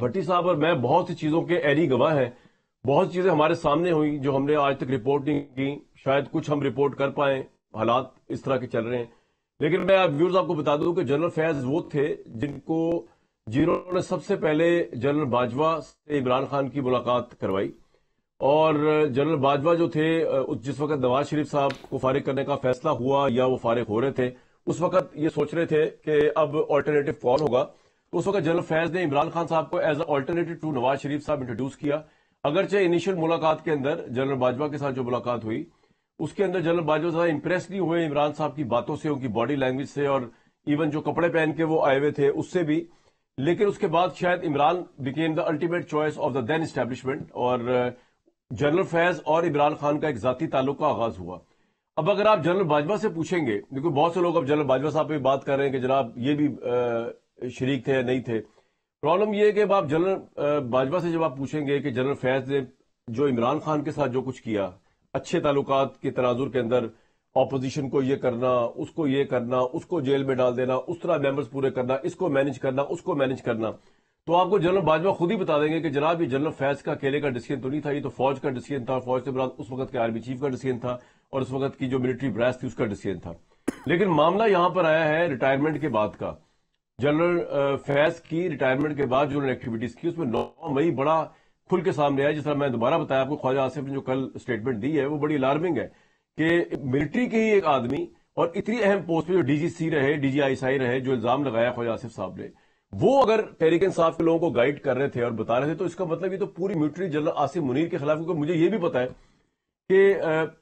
भट्टी साहब और मैं बहुत सी चीजों के एरी गवाह हैं बहुत सी चीजें हमारे सामने हुई जो हमने आज तक रिपोर्ट नहीं की शायद कुछ हम रिपोर्ट कर पाए हालात इस तरह के चल रहे हैं लेकिन मैं आप आपको बता दूं कि जनरल फैज वो थे जिनको जीरो ने सबसे पहले जनरल बाजवा से इमरान खान की मुलाकात करवाई और जनरल बाजवा जो थे जिस वक्त नवाज शरीफ साहब को फारिग करने का फैसला हुआ या वो फारिग हो रहे थे उस वक्त ये सोच रहे थे कि अब ऑल्टरनेटिव कौन होगा उस वक्त जनरल फैज ने इमरान खान साहब को as alternative to Nawaz Sharif साहब इंट्रोड्यूस किया अगरचे इनिशियल मुलाकात के अंदर जनरल बाजवा के साथ जो मुलाकात हुई उसके अंदर जनरल बाजवा ज्यादा इंप्रेस नहीं हुए इमरान साहब की बातों से उनकी बॉडी लैंग्वेज से और इवन जो कपड़े पहन के वो आए हुए थे उससे भी लेकिन उसके बाद शायद Imran became the ultimate choice of the then establishment और uh, जनरल फैज और इमरान खान का एक जाती ताल्लुक का आगाज हुआ अब अगर आप जनरल बाजवा से पूछेंगे देखो बहुत से लोग अब जनरल बाजवा साहब पर बात कर रहे हैं कि जनाब ये भी uh, शरीक थे नहीं थे प्रॉब्लम यह है कि आप जनरल बाजवा से जब आप पूछेंगे कि जनरल फैज ने जो इमरान खान के साथ जो कुछ किया अच्छे ताल्लुक के तनाजुर के अंदर अपोजिशन को यह करना उसको ये करना उसको जेल में डाल देना उस तरह मेम्बर्स पूरे करना इसको मैनेज करना उसको मैनेज करना तो आपको जनरल बाजवा खुद ही बता देंगे कि जनाब ये जनरल फैज का अकेले का डिसीजन तो नहीं था ये तो फौज का डिसीजन था फौज से बरात उस वक्त के आर्मी चीफ का डिसीजन था और उस वक्त की जो मिलिट्री ब्रास थी उसका डिसीजन था लेकिन मामला यहां पर आया है रिटायरमेंट के बाद का जनरल फैज की रिटायरमेंट के बाद जो उन्होंने एक्टिविटीज की उसमें नौ मई बड़ा खुल के सामने आया जिस तरह मैं दोबारा बताया आपको ख्वाजा आसिफ ने जो कल स्टेटमेंट दी है वो बड़ी अलार्मिंग है कि मिलिट्री के ही एक आदमी और इतनी अहम पोस्ट पर जो डीजीसी रहे डीजीआईसीआई रहे जो इल्जाम लगाया ख्वाजा आसिफ साहब ने वो अगर तहरीक इंसाफ के लोगों को गाइड कर रहे थे और बता रहे थे तो इसका मतलब ये तो पूरी मिलिट्री जनरल आसिफ मुनीर के खिलाफ क्योंकि मुझे ये भी पता है कि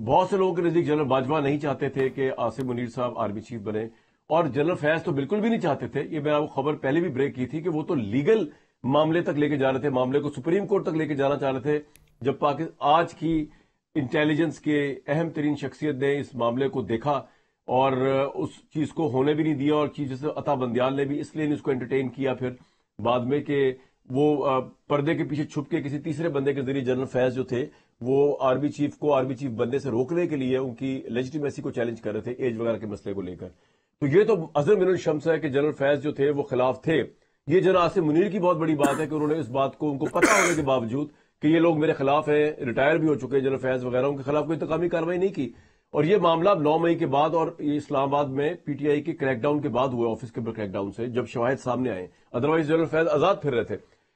बहुत से लोगों के नजदीक जनरल बाजवा नहीं चाहते थे कि आसिफ मुनीर साहब आर्मी चीफ बने और जनरल फैज तो बिल्कुल भी नहीं चाहते थे ये मैंने आपको खबर पहले भी ब्रेक की थी कि वो तो लीगल मामले तक लेके जा रहे थे मामले को सुप्रीम कोर्ट तक लेके जाना चाह रहे थे जब पाकिस्तान आज की इंटेलिजेंस के अहम तरीन शख्सियत ने इस मामले को देखा और उस चीज को होने भी नहीं दिया और चीज जैसे अता बंदयाल ने भी इसलिए नहीं उसको एंटरटेन किया फिर बाद में कि वो पर्दे के पीछे छुप के किसी तीसरे बंदे के जरिए जनरल फैज जो थे वो आर्मी चीफ को आर्मी चीफ बनने से रोकने के लिए उनकी लेजिटिमेसी को चैलेंज कर रहे थे एज वगैरह के मसले को लेकर तो ये तो अजहर मिन शम्स है कि जनरल फैज जो थे वो खिलाफ थे ये जना आसिम मुनीर की बहुत बड़ी बात है कि उन्होंने इस बात को उनको पता होने के बावजूद कि ये लोग मेरे खिलाफ हैं रिटायर भी हो चुके हैं जनरल फैज वगैरह उनके खिलाफ कोई तकामी कार्रवाई नहीं की और ये मामला नौ मई के बाद और ये इस्लामाबाद में पीटीआई के क्रैकडाउन के बाद हुआ ऑफिस के क्रैकडाउन से जब शवाहद सामने आए अदरवाइज जनरल फैज आजाद फिर रहे थे